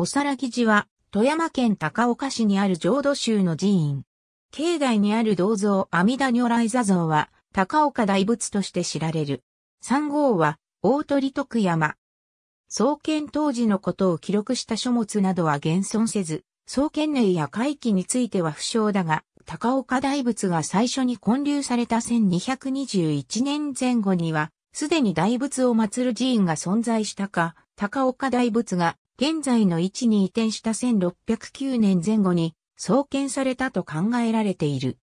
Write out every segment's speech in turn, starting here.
おさらぎ寺は、富山県高岡市にある浄土宗の寺院。境内にある銅像阿弥陀如来座像は、高岡大仏として知られる。三号は、大鳥徳山。創建当時のことを記録した書物などは現存せず、創建年や会期については不詳だが、高岡大仏が最初に建立された1221年前後には、すでに大仏を祀る寺院が存在したか、高岡大仏が現在の位置に移転した1609年前後に創建されたと考えられている。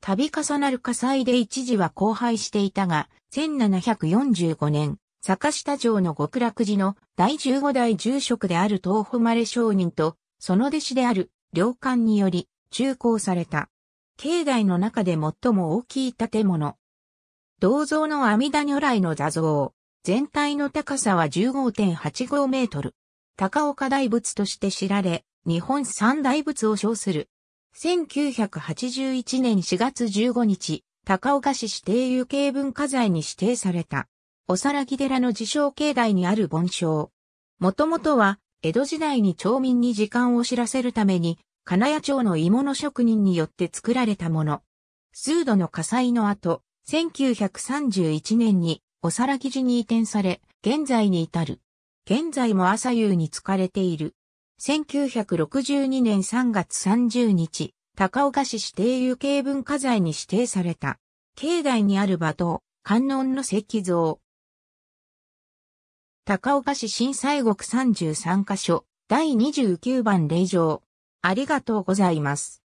度重なる火災で一時は荒廃していたが、1745年、坂下城の極楽寺の第15代住職である東誉商人と、その弟子である良官により、中興された。境内の中で最も大きい建物。銅像の阿弥陀如来の座像、全体の高さは15.85メートル。高岡大仏として知られ、日本三大仏を称する。1981年4月15日、高岡市指定有形文化財に指定された。おさらぎ寺の自称境内にある盆章。もともとは、江戸時代に町民に時間を知らせるために、金谷町の鋳物職人によって作られたもの。数度の火災の後、1931年におさらぎ寺に移転され、現在に至る。現在も朝夕に疲れている。1962年3月30日、高岡市指定有形文化財に指定された。境内にある馬頭、観音の石像。高岡市震災国33カ所、第29番令状。ありがとうございます。